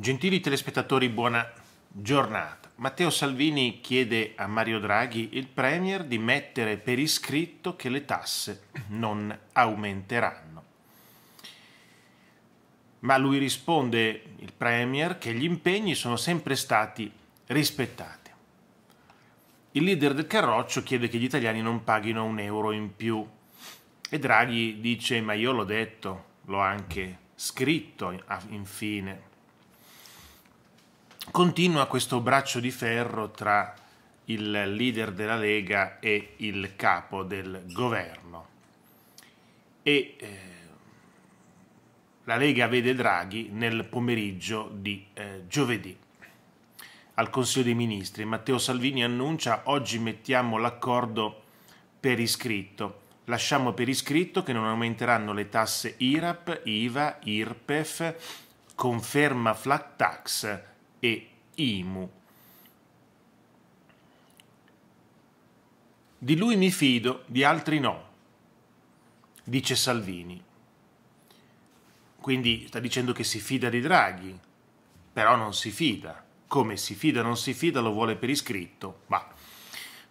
Gentili telespettatori, buona giornata. Matteo Salvini chiede a Mario Draghi, il Premier, di mettere per iscritto che le tasse non aumenteranno. Ma lui risponde, il Premier, che gli impegni sono sempre stati rispettati. Il leader del Carroccio chiede che gli italiani non paghino un euro in più. E Draghi dice, ma io l'ho detto, l'ho anche scritto infine continua questo braccio di ferro tra il leader della Lega e il capo del governo. E eh, la Lega vede Draghi nel pomeriggio di eh, giovedì. Al Consiglio dei Ministri Matteo Salvini annuncia oggi mettiamo l'accordo per iscritto. Lasciamo per iscritto che non aumenteranno le tasse IRAP, IVA, IRPEF, conferma flat tax e IMU. Di lui mi fido, di altri no, dice Salvini. Quindi sta dicendo che si fida di Draghi, però non si fida. Come si fida, non si fida, lo vuole per iscritto. Ma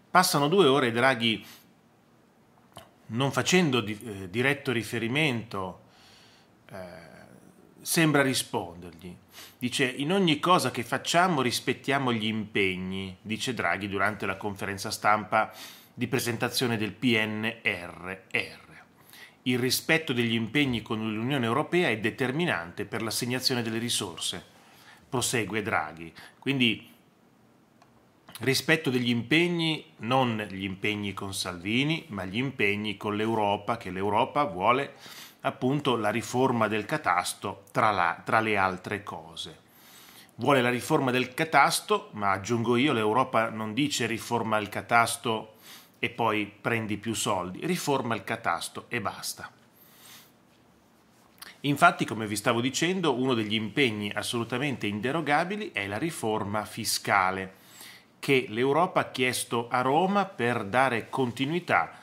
passano due ore e Draghi, non facendo di, eh, diretto riferimento eh, sembra rispondergli. Dice in ogni cosa che facciamo rispettiamo gli impegni, dice Draghi durante la conferenza stampa di presentazione del PNRR. Il rispetto degli impegni con l'Unione Europea è determinante per l'assegnazione delle risorse, prosegue Draghi. Quindi rispetto degli impegni, non gli impegni con Salvini, ma gli impegni con l'Europa, che l'Europa vuole appunto la riforma del catasto tra, la, tra le altre cose. Vuole la riforma del catasto, ma aggiungo io, l'Europa non dice riforma il catasto e poi prendi più soldi, riforma il catasto e basta. Infatti, come vi stavo dicendo, uno degli impegni assolutamente inderogabili è la riforma fiscale che l'Europa ha chiesto a Roma per dare continuità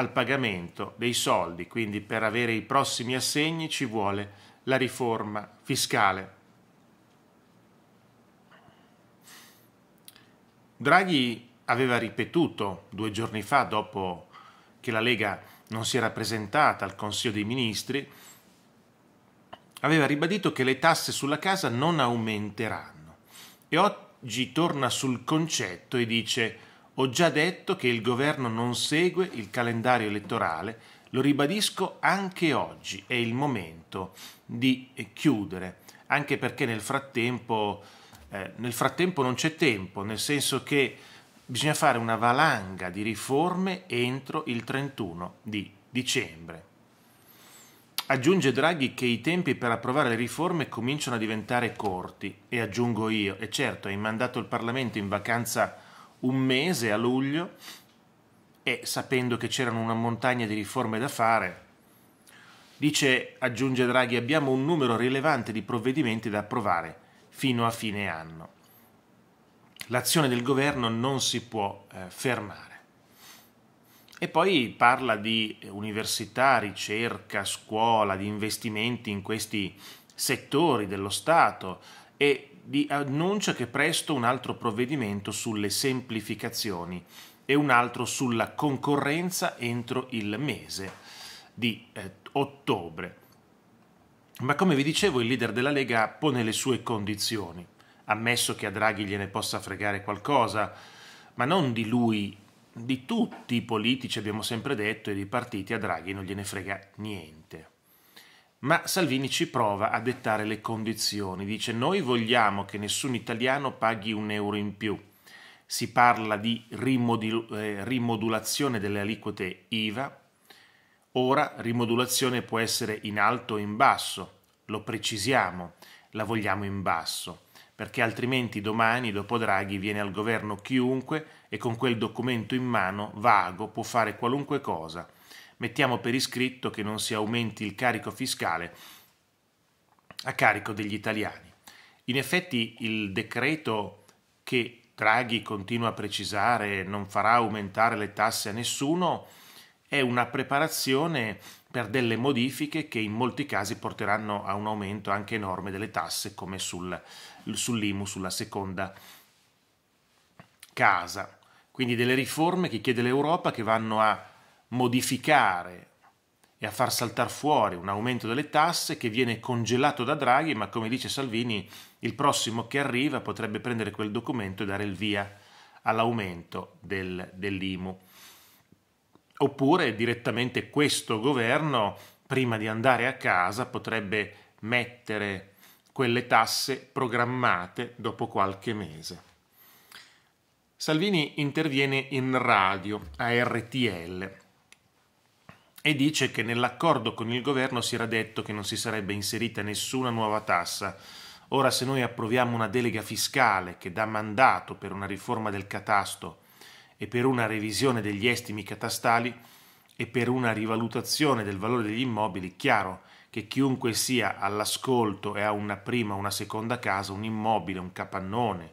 al pagamento dei soldi, quindi per avere i prossimi assegni ci vuole la riforma fiscale. Draghi aveva ripetuto due giorni fa, dopo che la Lega non si era presentata al Consiglio dei Ministri, aveva ribadito che le tasse sulla casa non aumenteranno e oggi torna sul concetto e dice ho già detto che il governo non segue il calendario elettorale, lo ribadisco anche oggi, è il momento di chiudere, anche perché nel frattempo, eh, nel frattempo non c'è tempo, nel senso che bisogna fare una valanga di riforme entro il 31 di dicembre. Aggiunge Draghi che i tempi per approvare le riforme cominciano a diventare corti e aggiungo io, e certo hai mandato il Parlamento in vacanza un mese a luglio e sapendo che c'erano una montagna di riforme da fare, dice, aggiunge Draghi, abbiamo un numero rilevante di provvedimenti da approvare fino a fine anno. L'azione del governo non si può eh, fermare. E poi parla di università, ricerca, scuola, di investimenti in questi settori dello Stato e annuncia che presto un altro provvedimento sulle semplificazioni e un altro sulla concorrenza entro il mese di eh, ottobre. Ma come vi dicevo, il leader della Lega pone le sue condizioni, ammesso che a Draghi gliene possa fregare qualcosa, ma non di lui, di tutti i politici abbiamo sempre detto e dei partiti a Draghi non gliene frega niente. Ma Salvini ci prova a dettare le condizioni, dice noi vogliamo che nessun italiano paghi un euro in più. Si parla di rimodul eh, rimodulazione delle aliquote IVA, ora rimodulazione può essere in alto o in basso, lo precisiamo, la vogliamo in basso, perché altrimenti domani, dopo Draghi, viene al governo chiunque e con quel documento in mano, vago, può fare qualunque cosa mettiamo per iscritto che non si aumenti il carico fiscale a carico degli italiani. In effetti il decreto che Draghi continua a precisare non farà aumentare le tasse a nessuno è una preparazione per delle modifiche che in molti casi porteranno a un aumento anche enorme delle tasse come sul, sull'IMU sulla seconda casa. Quindi delle riforme che chiede l'Europa che vanno a modificare e a far saltare fuori un aumento delle tasse che viene congelato da Draghi, ma come dice Salvini, il prossimo che arriva potrebbe prendere quel documento e dare il via all'aumento del, dell'IMU. Oppure direttamente questo governo, prima di andare a casa, potrebbe mettere quelle tasse programmate dopo qualche mese. Salvini interviene in radio a RTL e dice che nell'accordo con il governo si era detto che non si sarebbe inserita nessuna nuova tassa. Ora se noi approviamo una delega fiscale che dà mandato per una riforma del catasto e per una revisione degli estimi catastali e per una rivalutazione del valore degli immobili, chiaro che chiunque sia all'ascolto e ha una prima o una seconda casa, un immobile, un capannone,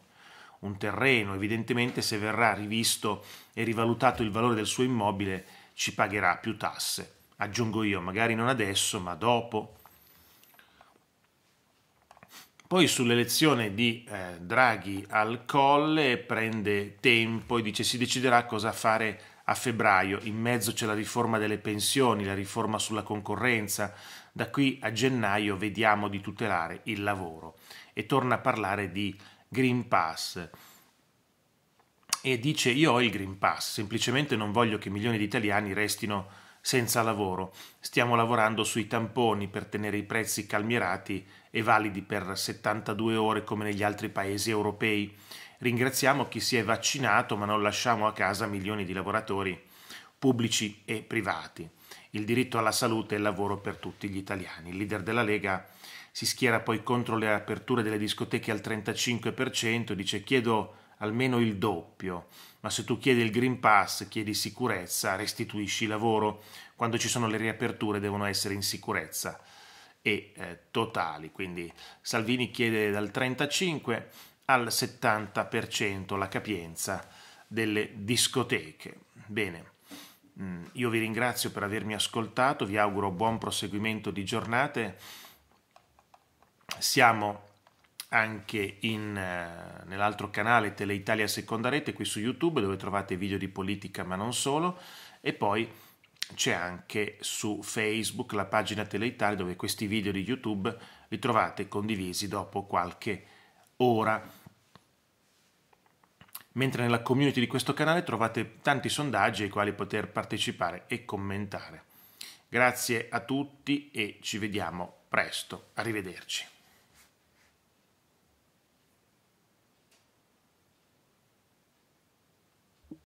un terreno, evidentemente se verrà rivisto e rivalutato il valore del suo immobile, ci pagherà più tasse. Aggiungo io, magari non adesso, ma dopo. Poi sull'elezione di eh, Draghi al Colle prende tempo e dice si deciderà cosa fare a febbraio. In mezzo c'è la riforma delle pensioni, la riforma sulla concorrenza. Da qui a gennaio vediamo di tutelare il lavoro. E torna a parlare di Green Pass e dice io ho il Green Pass, semplicemente non voglio che milioni di italiani restino senza lavoro. Stiamo lavorando sui tamponi per tenere i prezzi calmierati e validi per 72 ore come negli altri paesi europei. Ringraziamo chi si è vaccinato ma non lasciamo a casa milioni di lavoratori pubblici e privati. Il diritto alla salute e il lavoro per tutti gli italiani. Il leader della Lega si schiera poi contro le aperture delle discoteche al 35%, dice chiedo almeno il doppio, ma se tu chiedi il Green Pass, chiedi sicurezza, restituisci lavoro, quando ci sono le riaperture devono essere in sicurezza e eh, totali, quindi Salvini chiede dal 35 al 70% la capienza delle discoteche. Bene. Mm, io vi ringrazio per avermi ascoltato, vi auguro buon proseguimento di giornate. Siamo anche in, eh, nell'altro canale Teleitalia Seconda Rete qui su YouTube dove trovate video di politica ma non solo e poi c'è anche su Facebook la pagina Teleitalia dove questi video di YouTube li trovate condivisi dopo qualche ora. Mentre nella community di questo canale trovate tanti sondaggi ai quali poter partecipare e commentare. Grazie a tutti e ci vediamo presto. Arrivederci.